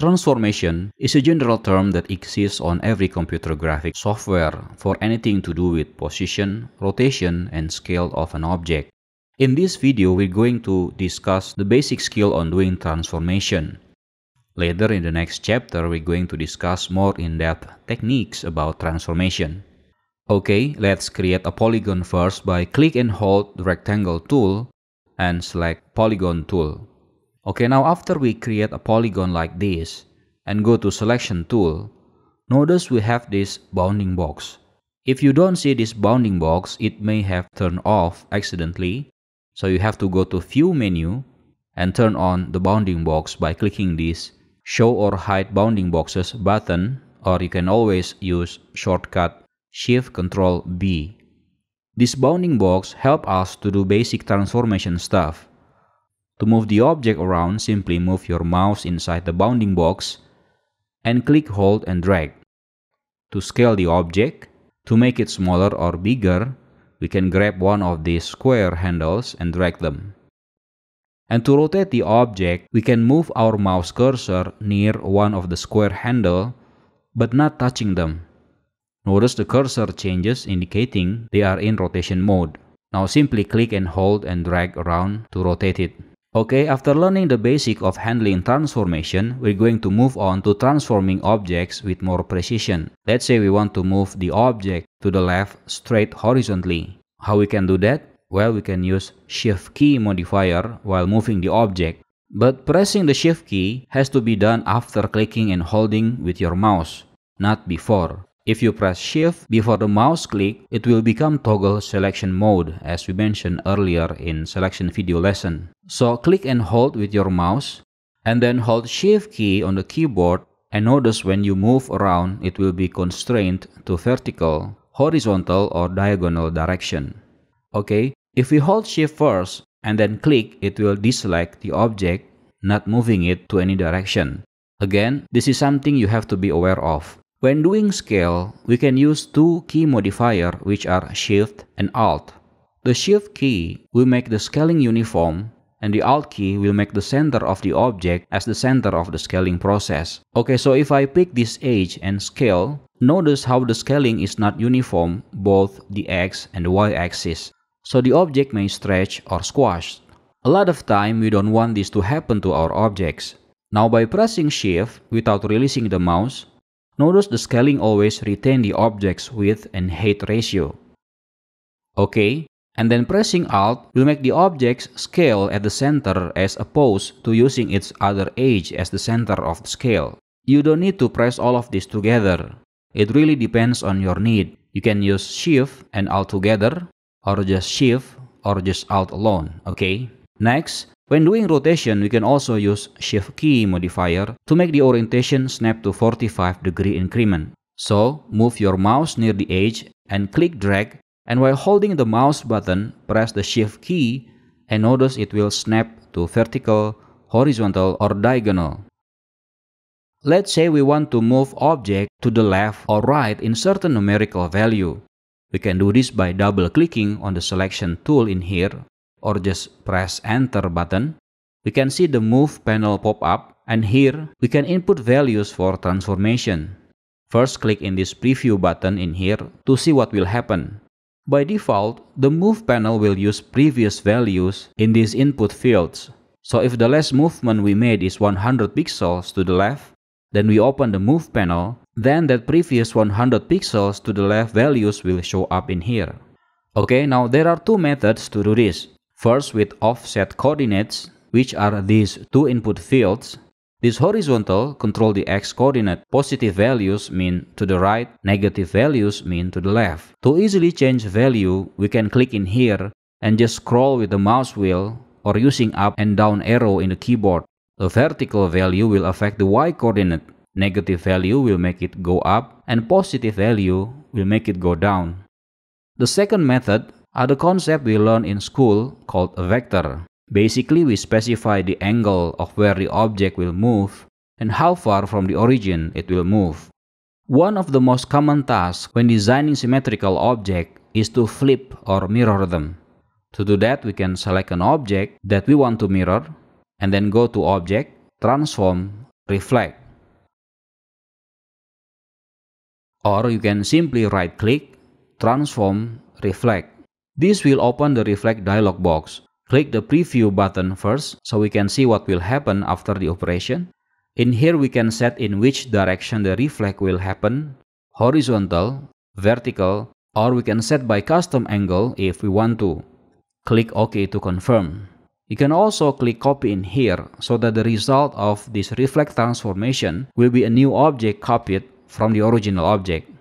Transformation is a general term that exists on every computer graphic software for anything to do with position, rotation, and scale of an object. In this video, we're going to discuss the basic skill on doing transformation. Later in the next chapter, we're going to discuss more in-depth techniques about transformation. Okay, let's create a polygon first by click and hold the rectangle tool and select polygon tool. Okay, now after we create a polygon like this and go to selection tool, notice we have this bounding box. If you don't see this bounding box, it may have turned off accidentally. So you have to go to view menu and turn on the bounding box by clicking this show or hide bounding boxes button or you can always use shortcut shift control B. This bounding box help us to do basic transformation stuff to move the object around, simply move your mouse inside the bounding box and click hold and drag. To scale the object, to make it smaller or bigger, we can grab one of these square handles and drag them. And to rotate the object, we can move our mouse cursor near one of the square handle, but not touching them. Notice the cursor changes indicating they are in rotation mode. Now simply click and hold and drag around to rotate it. Okay, after learning the basic of handling transformation, we're going to move on to transforming objects with more precision. Let's say we want to move the object to the left straight horizontally. How we can do that? Well, we can use shift key modifier while moving the object. But pressing the shift key has to be done after clicking and holding with your mouse, not before. If you press shift before the mouse click, it will become toggle selection mode as we mentioned earlier in selection video lesson. So click and hold with your mouse and then hold shift key on the keyboard and notice when you move around it will be constrained to vertical, horizontal or diagonal direction. Okay, if we hold shift first and then click, it will deselect the object, not moving it to any direction. Again, this is something you have to be aware of. When doing scale, we can use two key modifier which are Shift and Alt. The Shift key will make the scaling uniform and the Alt key will make the center of the object as the center of the scaling process. Okay, so if I pick this edge and scale, notice how the scaling is not uniform both the X and the Y axis. So the object may stretch or squash. A lot of time we don't want this to happen to our objects. Now by pressing shift without releasing the mouse, Notice the scaling always retain the object's width and height ratio. OK, and then pressing Alt will make the object's scale at the center as opposed to using its other edge as the center of the scale. You don't need to press all of this together. It really depends on your need. You can use Shift and Alt together, or just Shift, or just Alt alone, okay? Next, when doing rotation, we can also use shift key modifier to make the orientation snap to 45 degree increment. So, move your mouse near the edge and click drag and while holding the mouse button, press the shift key and notice it will snap to vertical, horizontal or diagonal. Let's say we want to move object to the left or right in certain numerical value. We can do this by double clicking on the selection tool in here or just press enter button, we can see the move panel pop up and here we can input values for transformation. First click in this preview button in here to see what will happen. By default, the move panel will use previous values in these input fields. So if the last movement we made is 100 pixels to the left, then we open the move panel, then that previous 100 pixels to the left values will show up in here. Okay, now there are two methods to do this. First with offset coordinates, which are these two input fields. This horizontal control the x coordinate. Positive values mean to the right, negative values mean to the left. To easily change value, we can click in here and just scroll with the mouse wheel or using up and down arrow in the keyboard. The vertical value will affect the y coordinate. Negative value will make it go up and positive value will make it go down. The second method are the concept we learn in school called a vector. Basically, we specify the angle of where the object will move and how far from the origin it will move. One of the most common tasks when designing symmetrical objects is to flip or mirror them. To do that, we can select an object that we want to mirror and then go to Object, Transform, Reflect. Or you can simply right-click, Transform, Reflect. This will open the Reflect dialog box. Click the preview button first so we can see what will happen after the operation. In here we can set in which direction the reflect will happen, horizontal, vertical, or we can set by custom angle if we want to. Click OK to confirm. You can also click copy in here so that the result of this reflect transformation will be a new object copied from the original object.